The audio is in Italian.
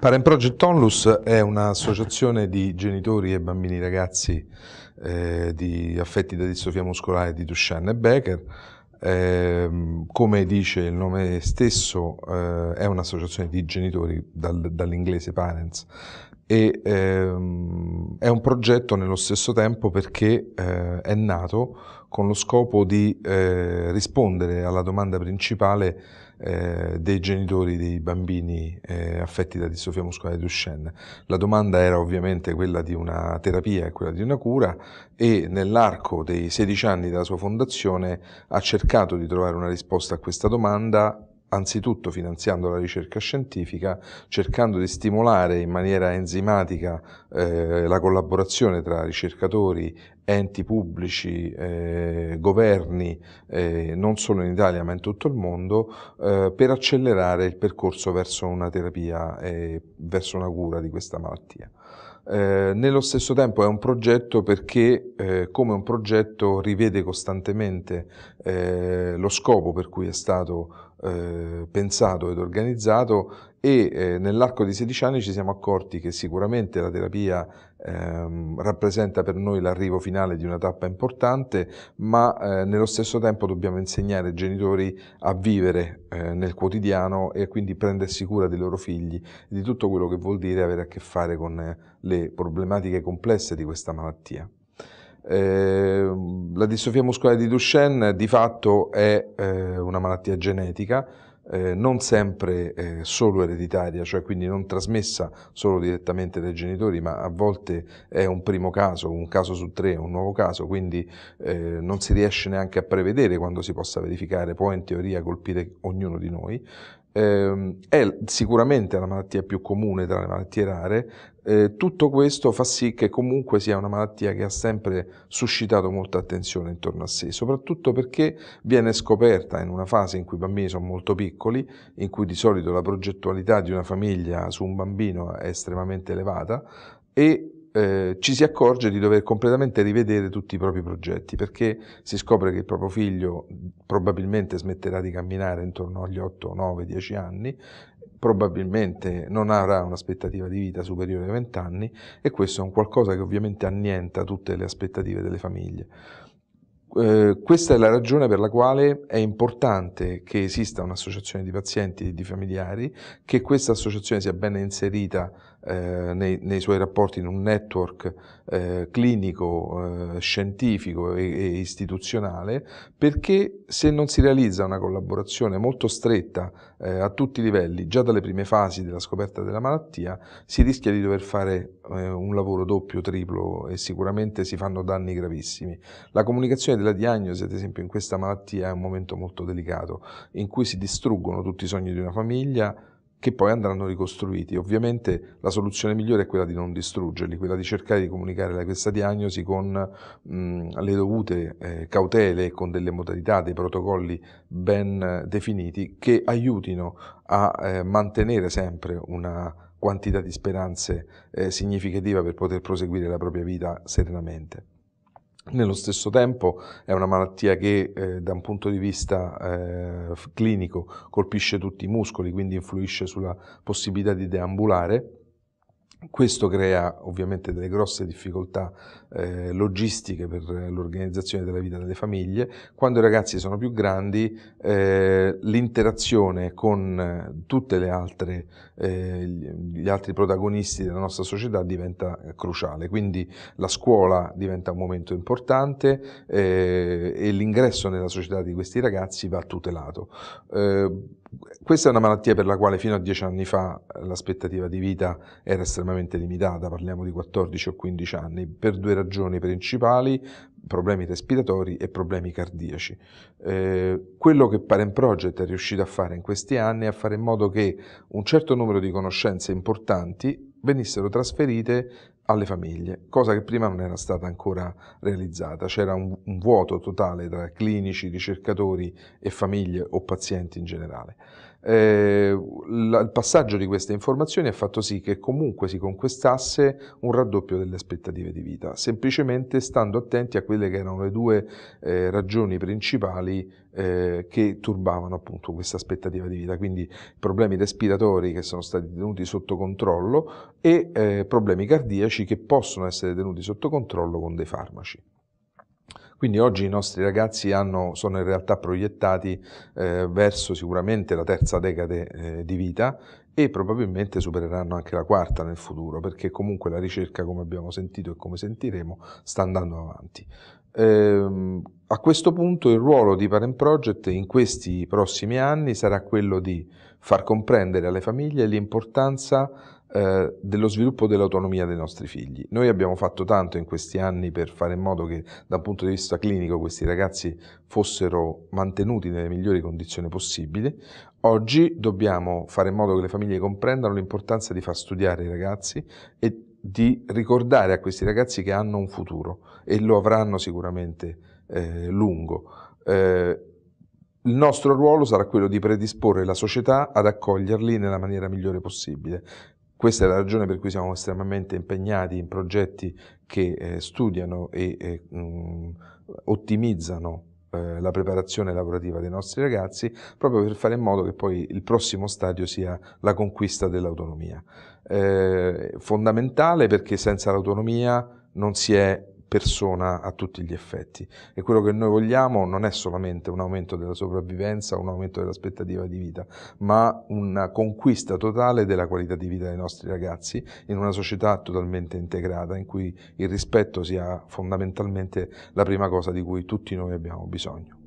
Parent Project Onlus è un'associazione di genitori e bambini ragazzi eh, di affetti da distrofia muscolare di Duchenne e Becker. Eh, come dice il nome stesso, eh, è un'associazione di genitori dal, dall'inglese Parents e ehm, è un progetto nello stesso tempo perché eh, è nato con lo scopo di eh, rispondere alla domanda principale eh, dei genitori dei bambini eh, affetti da distrofia muscolare Duchenne. La domanda era ovviamente quella di una terapia e quella di una cura e nell'arco dei 16 anni della sua fondazione ha cercato di trovare una risposta a questa domanda anzitutto finanziando la ricerca scientifica, cercando di stimolare in maniera enzimatica eh, la collaborazione tra ricercatori, enti pubblici, eh, governi, eh, non solo in Italia ma in tutto il mondo, eh, per accelerare il percorso verso una terapia e verso una cura di questa malattia. Eh, nello stesso tempo è un progetto perché eh, come un progetto rivede costantemente eh, lo scopo per cui è stato eh, pensato ed organizzato e eh, nell'arco di 16 anni ci siamo accorti che sicuramente la terapia ehm, rappresenta per noi l'arrivo finale di una tappa importante, ma eh, nello stesso tempo dobbiamo insegnare ai genitori a vivere eh, nel quotidiano e quindi prendersi cura dei loro figli, di tutto quello che vuol dire avere a che fare con eh, le problematiche complesse di questa malattia. Ehm, la distrofia muscolare di Duchenne di fatto è eh, una malattia genetica, eh, non sempre eh, solo ereditaria, cioè quindi non trasmessa solo direttamente dai genitori, ma a volte è un primo caso, un caso su tre, un nuovo caso, quindi eh, non si riesce neanche a prevedere quando si possa verificare, può in teoria colpire ognuno di noi eh, è sicuramente la malattia più comune tra le malattie rare, eh, tutto questo fa sì che comunque sia una malattia che ha sempre suscitato molta attenzione intorno a sé, soprattutto perché viene scoperta in una fase in cui i bambini sono molto piccoli, in cui di solito la progettualità di una famiglia su un bambino è estremamente elevata e eh, ci si accorge di dover completamente rivedere tutti i propri progetti perché si scopre che il proprio figlio probabilmente smetterà di camminare intorno agli 8, 9, 10 anni, probabilmente non avrà un'aspettativa di vita superiore ai 20 anni e questo è un qualcosa che ovviamente annienta tutte le aspettative delle famiglie. Eh, questa è la ragione per la quale è importante che esista un'associazione di pazienti e di familiari, che questa associazione sia ben inserita eh, nei, nei, suoi rapporti in un network eh, clinico, eh, scientifico e, e, istituzionale, perché se non si realizza una collaborazione molto stretta eh, a tutti i livelli, già dalle prime fasi della scoperta della malattia, si rischia di dover fare eh, un lavoro doppio, triplo e sicuramente si fanno danni gravissimi. La comunicazione della diagnosi, ad esempio, in questa malattia è un momento molto delicato, in cui si distruggono tutti i sogni di una famiglia, che poi andranno ricostruiti. Ovviamente la soluzione migliore è quella di non distruggerli, quella di cercare di comunicare questa diagnosi con mh, le dovute eh, cautele e con delle modalità, dei protocolli ben definiti che aiutino a eh, mantenere sempre una quantità di speranze eh, significativa per poter proseguire la propria vita serenamente. Nello stesso tempo è una malattia che eh, da un punto di vista eh, clinico colpisce tutti i muscoli, quindi influisce sulla possibilità di deambulare questo crea ovviamente delle grosse difficoltà eh, logistiche per l'organizzazione della vita delle famiglie. Quando i ragazzi sono più grandi, eh, l'interazione con tutti eh, eh gli altri protagonisti della nostra società diventa eh, cruciale. Quindi la scuola diventa un momento importante eh, e l'ingresso nella società di questi ragazzi va tutelato questa è una malattia per la quale fino a dieci anni fa l'aspettativa di vita era estremamente limitata, parliamo di 14 o 15 anni, per due ragioni principali, problemi respiratori e problemi cardiaci. Eh, quello che Parent Project è riuscito a fare in questi anni è a fare in modo che un certo numero di conoscenze importanti venissero trasferite alle famiglie, cosa che prima non era stata ancora realizzata. C'era un, un vuoto totale tra clinici, ricercatori e famiglie o pazienti in generale eh, il passaggio di queste informazioni ha fatto sì che comunque si conquistasse un raddoppio delle aspettative di vita, semplicemente stando attenti a quelle che erano le due eh, ragioni principali eh, che turbavano appunto questa aspettativa di vita, quindi problemi respiratori che sono stati tenuti sotto controllo e eh, problemi cardiaci che possono essere tenuti sotto controllo con dei farmaci. Quindi oggi i nostri ragazzi hanno, sono in realtà proiettati eh, verso sicuramente la terza decade eh, di vita e probabilmente supereranno anche la quarta nel futuro, perché comunque la ricerca, come abbiamo sentito e come sentiremo, sta andando avanti. Eh, a questo punto il ruolo di Parent Project in questi prossimi anni sarà quello di far comprendere alle famiglie l'importanza eh, dello sviluppo dell'autonomia dei nostri figli. Noi abbiamo fatto tanto in questi anni per fare in modo che da un punto di vista clinico questi ragazzi fossero mantenuti nelle migliori condizioni possibili. Oggi dobbiamo fare in modo che le famiglie comprendano l'importanza di far studiare i ragazzi e di ricordare a questi ragazzi che hanno un futuro e lo avranno sicuramente eh, lungo. Eh, il nostro ruolo sarà quello di predisporre la società ad accoglierli nella maniera migliore possibile. Questa è la ragione per cui siamo estremamente impegnati in progetti che eh, studiano e eh, mh, mm, ottimizzano eh, la preparazione lavorativa dei nostri ragazzi proprio per fare in modo che poi il prossimo stadio sia la conquista dell'autonomia. Eh, fondamentale perché senza l'autonomia non si è persona a tutti gli effetti. E quello che noi vogliamo non è solamente un aumento della sopravvivenza, un aumento dell'aspettativa di vita, ma una conquista totale della qualità di vita dei nostri ragazzi in una società totalmente integrata, in cui il rispetto sia fondamentalmente la prima cosa di cui tutti noi abbiamo bisogno.